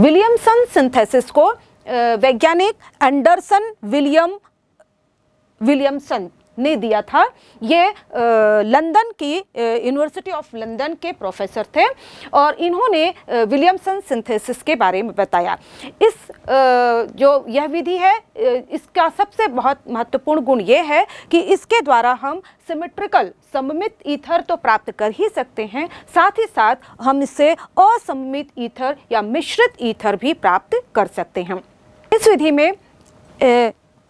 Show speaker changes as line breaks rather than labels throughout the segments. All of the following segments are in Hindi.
विलियमसन सिंथेसिस को वैज्ञानिक एंडरसन विलियम विलियमसन ने दिया था ये लंदन की यूनिवर्सिटी ऑफ लंदन के प्रोफेसर थे और इन्होंने विलियमसन सिंथेसिस के बारे में बताया इस जो यह विधि है इसका सबसे बहुत महत्वपूर्ण गुण ये है कि इसके द्वारा हम सिमेट्रिकल सममित ईथर तो प्राप्त कर ही सकते हैं साथ ही साथ हम इसे असममित ईथर या मिश्रित ईथर भी प्राप्त कर सकते हैं इस विधि में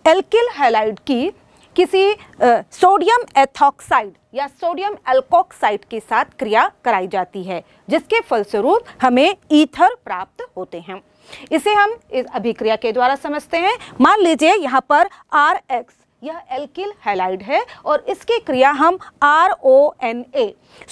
एल्किल हेलाइड की किसी सोडियम एथॉक्साइड या सोडियम एल्कोक्साइड के साथ क्रिया कराई जाती है जिसके फलस्वरूप हमें ईथर प्राप्त होते हैं इसे हम इस अभिक्रिया के द्वारा समझते हैं मान लीजिए यहाँ पर आर एक्स यह एल्किल हैलाइड है और इसकी क्रिया हम R O N A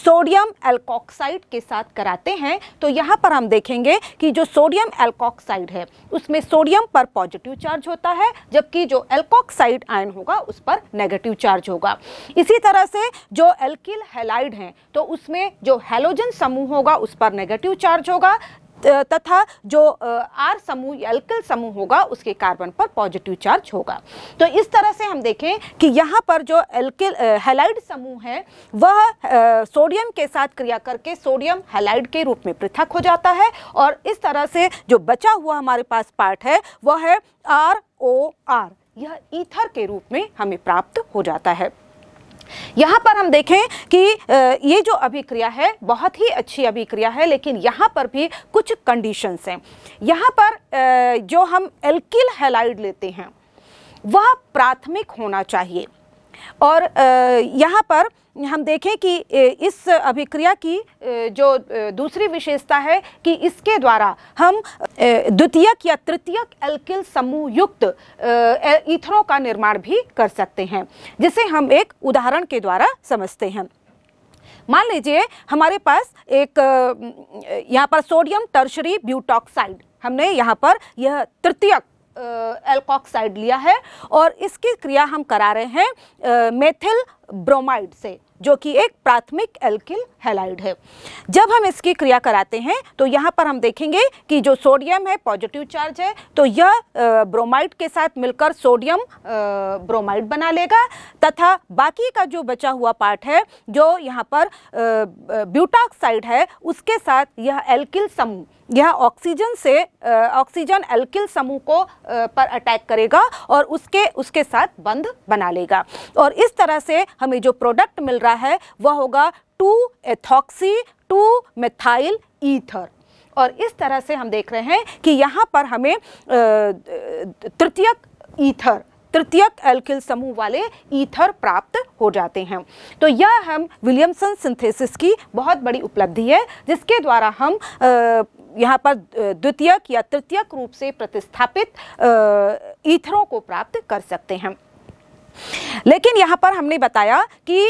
sodium alkoxide के साथ कराते हैं तो यहाँ पर हम देखेंगे कि जो सोडियम एल्कोक्साइड है उसमें सोडियम पर पॉजिटिव चार्ज होता है जबकि जो एल्कोक्साइड आयन होगा उस पर नेगेटिव चार्ज होगा इसी तरह से जो एल्किल हैलाइड हैं तो उसमें जो हेलोजन समूह होगा उस पर नेगेटिव चार्ज होगा तथा जो आर समूह या अल्कल समूह होगा उसके कार्बन पर पॉजिटिव चार्ज होगा तो इस तरह से हम देखें कि यहाँ पर जो एल्किल हेलाइड समूह है वह सोडियम के साथ क्रिया करके सोडियम हेलाइड के रूप में पृथक हो जाता है और इस तरह से जो बचा हुआ हमारे पास पार्ट है वह है आर ओ आर यह ईथर के रूप में हमें प्राप्त हो जाता है यहाँ पर हम देखें कि ये जो अभिक्रिया है बहुत ही अच्छी अभिक्रिया है लेकिन यहाँ पर भी कुछ कंडीशंस हैं यहाँ पर जो हम एल्किल हेलाइड लेते हैं वह प्राथमिक होना चाहिए और यहाँ पर हम देखें कि इस अभिक्रिया की जो दूसरी विशेषता है कि इसके द्वारा हम द्वितीयक या तृतीयक एल्किल समूह युक्त ईथरों का निर्माण भी कर सकते हैं जिसे हम एक उदाहरण के द्वारा समझते हैं मान लीजिए हमारे पास एक यहाँ पर सोडियम टर्शरी ब्यूटॉक्साइड हमने यहाँ पर यह तृतीयक एल्कोक्साइड लिया है और इसकी क्रिया हम करा रहे हैं मेथिल ब्रोमाइड से जो कि एक प्राथमिक एल्किल हेलाइड है जब हम इसकी क्रिया कराते हैं तो यहाँ पर हम देखेंगे कि जो सोडियम है पॉजिटिव चार्ज है तो यह ब्रोमाइड के साथ मिलकर सोडियम ब्रोमाइड बना लेगा तथा बाकी का जो बचा हुआ पार्ट है जो यहाँ पर ब्यूटाक्साइड है उसके साथ यह एल्किल समूह यह ऑक्सीजन से ऑक्सीजन एल्किल समूह को आ, पर अटैक करेगा और उसके उसके साथ बंध बना लेगा और इस तरह से हमें जो प्रोडक्ट मिल रहा रहा है वह होगा two ethoxy two methyl ether और इस तरह से हम देख रहे हैं कि यहाँ पर हमें तृतीयक ईथर तृतीयक एल्किल समूह वाले ईथर प्राप्त हो जाते हैं तो यह हम विलियमसन सिंथेसिस की बहुत बड़ी उपलब्धि है जिसके द्वारा हम यहाँ पर द्वितीयक या तृतीयक रूप से प्रतिस्थापित ईथरों को प्राप्त कर सकते हैं लेकिन यहाँ पर हमने बताया कि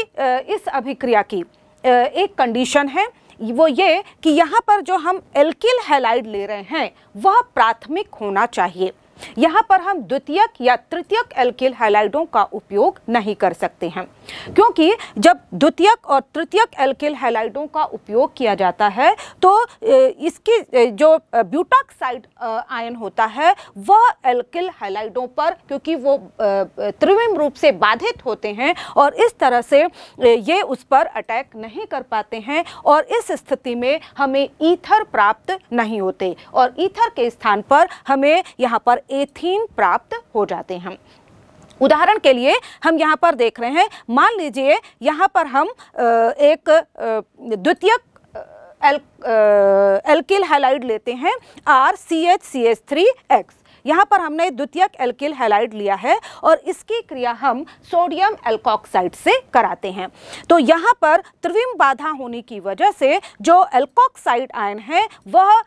इस अभिक्रिया की एक कंडीशन है वो ये कि यहाँ पर जो हम एल्किल हेलाइड ले रहे हैं वह प्राथमिक होना चाहिए यहाँ पर हम द्वितीयक या तृतीयक एल्किल हैलाइडों का उपयोग नहीं कर सकते हैं क्योंकि जब द्वितीयक और तृतीयक एल्किल हैलाइडों का उपयोग किया जाता है तो इसकी जो ब्यूटाक्साइड आयन होता है वह एल्किल हैलाइडों पर क्योंकि वो त्रिविम रूप से बाधित होते हैं और इस तरह से ये उस पर अटैक नहीं कर पाते हैं और इस स्थिति में हमें ईथर प्राप्त नहीं होते और ईथर के स्थान पर हमें यहाँ पर एथीन प्राप्त हो जाते हैं उदाहरण के लिए हम यहाँ पर देख रहे हैं मान लीजिए यहाँ पर हम एक द्वितीय एल, एल्किल हैलाइड लेते हैं R C H C H three X यहाँ पर हमने द्वितीयक एल्किल हैलाइड लिया है और इसकी क्रिया हम सोडियम एल्कोक्साइड से कराते हैं तो यहाँ पर त्रिविम बाधा होने की वजह से जो एल्कोक्साइड आयन है वह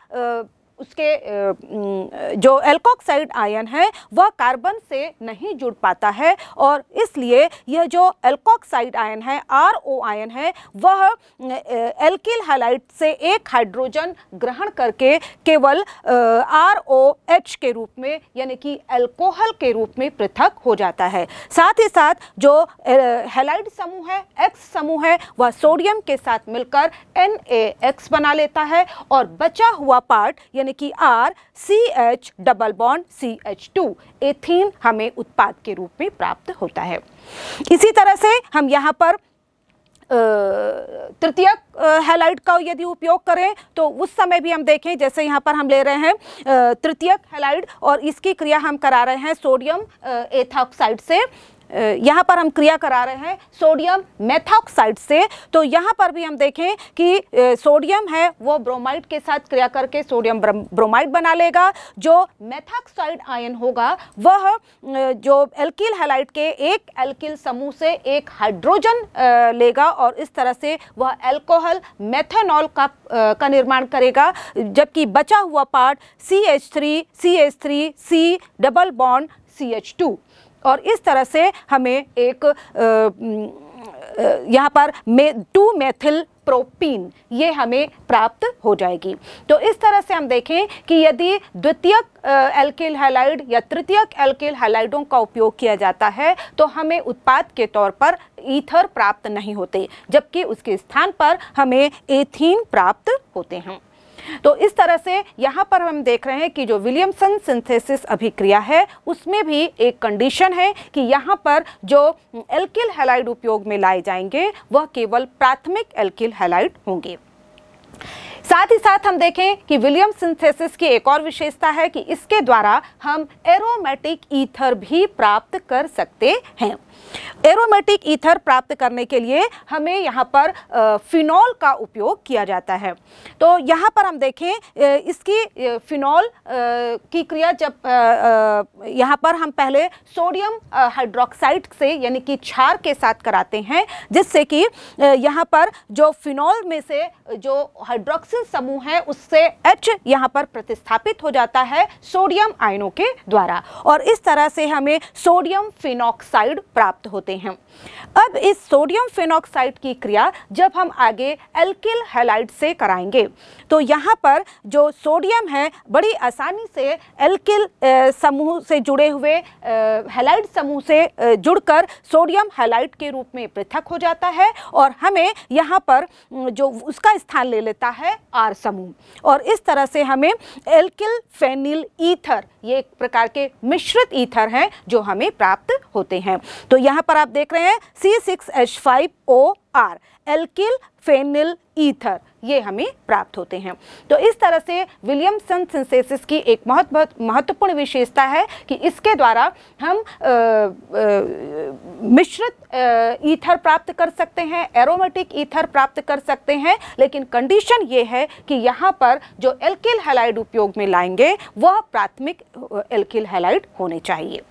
उसके जो एल्कोक्साइड आयन है वह कार्बन से नहीं जुड़ पाता है और इसलिए यह जो एल्कोक्साइड आयन है आर ओ आयन है वह एल्किल हालाइड से एक हाइड्रोजन ग्रहण करके केवल आर ओ एच के रूप में यानी कि एल्कोहल के रूप में पृथक हो जाता है साथ ही साथ जो हैलाइड समूह है एक्स समूह है वह सोडियम के साथ मिलकर एन ए एक्स बना लेता है और बचा हुआ पार्ट यानी यानी कि R C H double bond C H two ethene हमें उत्पाद के रूप में प्राप्त होता है इसी तरह से हम यहाँ पर तृतीय हेलाइट का यदि उपयोग करें तो उस समय भी हम देखें जैसे यहाँ पर हम ले रहे हैं तृतीय हेलाइट और इसकी क्रिया हम करा रहे हैं सोडियम एथॉक्साइड से यहाँ पर हम क्रिया करा रहे हैं सोडियम मेथॉक्साइड से तो यहाँ पर भी हम देखें कि सोडियम है वो ब्रोमाइड के साथ क्रिया करके सोडियम ब्रोमाइड बना लेगा जो मेथॉक्साइड आयन होगा वह जो एल्किल हेलाइट के एक एल्किल समूह से एक हाइड्रोजन लेगा और इस तरह से वह एल्कोहल मेथेनॉल का का निर्माण करेगा जबकि बचा हुआ part C H three C H three C double bond C H two और इस तरह से हमें एक यहाँ पर मे टू मेथिल प्रोपीन ये हमें प्राप्त हो जाएगी तो इस तरह से हम देखें कि यदि द्वितीयक एल्किल हैलाइड या तृतीयक एल्किल हैलाइडों का उपयोग किया जाता है तो हमें उत्पाद के तौर पर ईथर प्राप्त नहीं होते जबकि उसके स्थान पर हमें एथीन प्राप्त होते हैं तो इस तरह से यहाँ पर हम देख रहे हैं कि जो विलियमसन सिंथेसिस अभिक्रिया है उसमें भी एक कंडीशन है कि यहाँ पर जो एल्किल हेलाइड उपयोग में लाए जाएंगे वह केवल प्राथमिक एल्किल हेलाइड होंगे साथ ही साथ हम देखें कि विलियम सिंथेसिस की एक और विशेषता है कि इसके द्वारा हम एरोमेटिक ईथर भी प्राप्त कर सकते हैं एरोमेटिक ईथर प्राप्त करने के लिए हमें यहाँ पर फिनॉल का उपयोग किया जाता है तो यहाँ पर हम देखें इसकी फिनॉल की क्रिया जब यहाँ पर हम पहले सोडियम हाइड्रोक्साइड से यानी कि क्षार के साथ कराते हैं जिससे कि यहाँ पर जो फिनॉल में से जो हाइड्रोक्सिल समूह है उससे एच यहाँ पर प्रतिस्थापित हो जाता है सोडियम आयनों के द्वारा और इस तरह से हमें सोडियम फिनॉक्साइड प्राप्त होते हैं अब इस सोडियम फिनॉक्साइड की क्रिया जब हम आगे एल्किल हेलाइड से कराएंगे तो यहाँ पर जो सोडियम है बड़ी आसानी से एल्किल समूह से जुड़े हुए हेलाइड समूह से जुड़कर सोडियम हेलाइड के रूप में पृथक हो जाता है और हमें यहाँ पर जो उसका स्थान ले लेता है आर समूह और इस तरह से हमें एल्किल फेनिल ईथर ये एक प्रकार के मिश्रित ईथर हैं जो हमें प्राप्त होते हैं तो यहां पर आप देख रहे हैं C six H five O R alkyl phenyl ether ये हमें प्राप्त होते हैं तो इस तरह से विलियमसन सिंसेसिस की एक बहुत बहुत महत्वपूर्ण विशेषता है कि इसके द्वारा हम मिश्रित ईथर प्राप्त कर सकते हैं एरोमेटिक ईथर प्राप्त कर सकते हैं लेकिन कंडीशन ये है कि यहाँ पर जो एल्किल हेलाइड उपयोग में लाएंगे वह प्राथमिक एल्किल हेलाइड होने चाहिए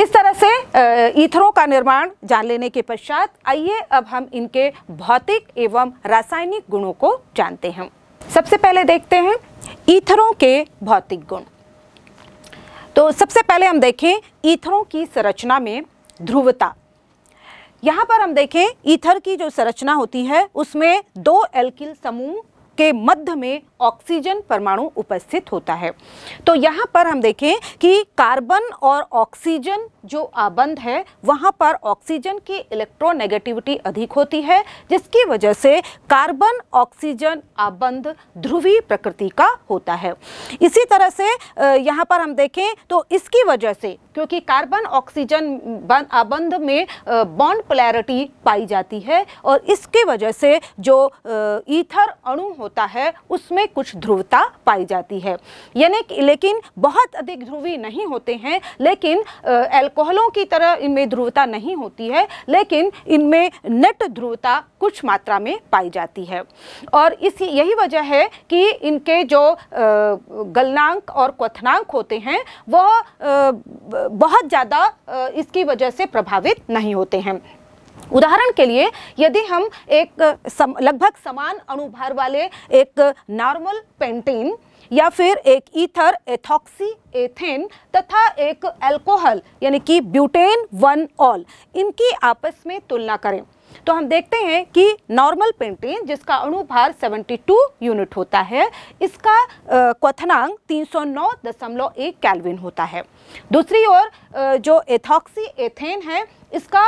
इस तरह से ईथरों का निर्माण जान लेने के पश्चात आइए अब हम इनके भौतिक एवं रासायनिक गुणों को जानते हैं सबसे पहले देखते हैं ईथरों के भौतिक गुण तो सबसे पहले हम देखें ईथरों की संरचना में ध्रुवता यहाँ पर हम देखें ईथर की जो संरचना होती है उसमें दो एल्किल समूह के मध्य में ऑक्सीजन परमाणु उपस्थित होता है तो यहाँ पर हम देखें कि कार्बन और ऑक्सीजन जो आबंध है वहाँ पर ऑक्सीजन की इलेक्ट्रोनेगेटिविटी अधिक होती है जिसकी वजह से कार्बन ऑक्सीजन आबंध ध्रुवी प्रकृति का होता है इसी तरह से यहाँ पर हम देखें तो इसकी वजह से क्योंकि कार्बन ऑक्सीजन आबंध में बॉन्ड प्लैरिटी पाई जाती है और इसकी वजह से जो ईथर अणु होता है उसमें कुछ ध्रुवता पाई जाती है यानी लेकिन बहुत अधिक ध्रुवी नहीं होते हैं लेकिन एल्कोहलों की तरह इनमें ध्रुवता नहीं होती है लेकिन इनमें नेट ध्रुवता कुछ मात्रा में पाई जाती है और इसी यही वजह है कि इनके जो गलनांक और क्वथनांक होते हैं वह बहुत ज़्यादा इसकी वजह से प्रभावित नहीं होते हैं उदाहरण के लिए यदि हम एक सम, लगभग समान अणुभार वाले एक नॉर्मल पेंटेन या फिर एक ईथर एथॉक्सी एथेन तथा एक अल्कोहल यानी कि ब्यूटेन वन ऑल इनकी आपस में तुलना करें तो हम देखते हैं कि नॉर्मल पेंटेन जिसका अणुभार 72 यूनिट होता है इसका क्वथनांक 309.1 कैलविन होता है दूसरी ओर जो एथॉक्सी एथेन है इसका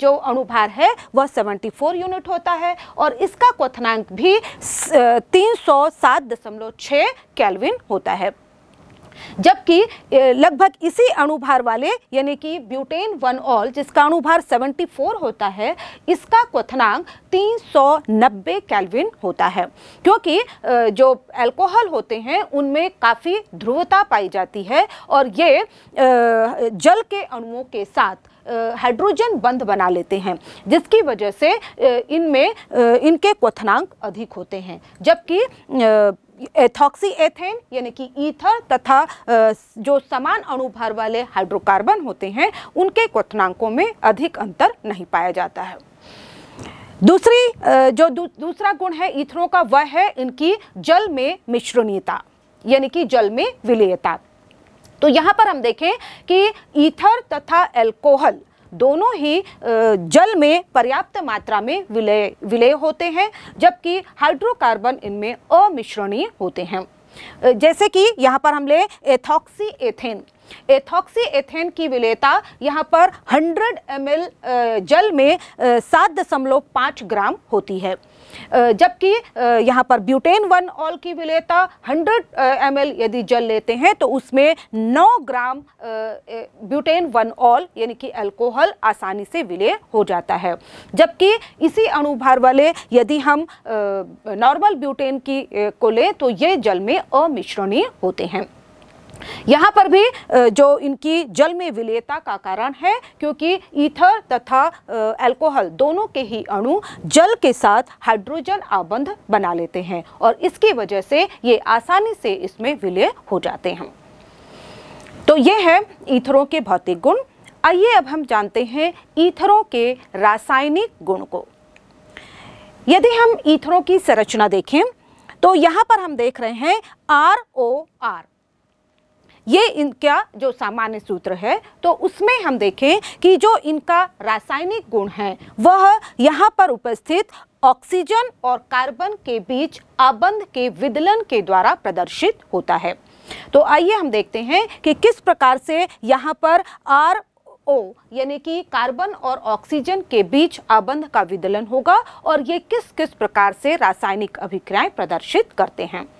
जो अणुभार है वह 74 यूनिट होता है और इसका क्वथनांक भी 307.6 कैलविन होता है जबकि लगभग इसी अणुभार वाले यानी कि ब्यूटेन वन ऑल जिसका अणुभार 74 होता है इसका क्वथनांक 390 कैलविन होता है क्योंकि जो अल्कोहल होते हैं उनमें काफ़ी ध्रुवता पाई जाती है और ये जल के अणुओं के साथ हाइड्रोजन बंध बना लेते हैं जिसकी वजह से इनमें इनके क्वथनांक अधिक होते हैं जबकि एथॉक्सी एथेन यानी कि ईथर तथा जो समान अणुभार वाले हाइड्रोकार्बन होते हैं उनके क्वनांकों में अधिक अंतर नहीं पाया जाता है दूसरी जो दू, दूसरा गुण है ईथरों का वह है इनकी जल में मिश्रणीयता यानी कि जल में विलेयता तो यहाँ पर हम देखें कि ईथर तथा एल्कोहल दोनों ही जल में पर्याप्त मात्रा में विलय विलय होते हैं जबकि हाइड्रोकार्बन इनमें अमिश्रणीय होते हैं जैसे कि यहाँ पर हम ले एथॉक्सी एथेन एथॉक्सी एथेन की विलेयता यहाँ पर 100 एम जल में सात दशमलव पाँच ग्राम होती है जबकि यहाँ पर ब्यूटेन वन ऑल की विलेता हंड्रेड एम यदि जल लेते हैं तो उसमें नौ ग्राम ब्यूटेन वन ऑल यानी कि अल्कोहल आसानी से विलय हो जाता है जबकि इसी अणुभार वाले यदि हम नॉर्मल ब्यूटेन की को लें तो ये जल में अमिश्रणीय होते हैं यहाँ पर भी जो इनकी जल में विलेयता का कारण है क्योंकि ईथर तथा अल्कोहल दोनों के ही अणु जल के साथ हाइड्रोजन आबंध बना लेते हैं और इसकी वजह से ये आसानी से इसमें विलय हो जाते हैं तो ये है ईथरों के भौतिक गुण आइए अब हम जानते हैं ईथरों के रासायनिक गुण को यदि हम ईथरों की संरचना देखें तो यहाँ पर हम देख रहे हैं आर ओ आर ये इनका जो सामान्य सूत्र है तो उसमें हम देखें कि जो इनका रासायनिक गुण है वह यहाँ पर उपस्थित ऑक्सीजन और कार्बन के बीच आबंध के विदलन के द्वारा प्रदर्शित होता है तो आइए हम देखते हैं कि किस प्रकार से यहाँ पर आर ओ यानी कि कार्बन और ऑक्सीजन के बीच आबंध का विदलन होगा और ये किस किस प्रकार से रासायनिक अभिक्रियाएं प्रदर्शित करते हैं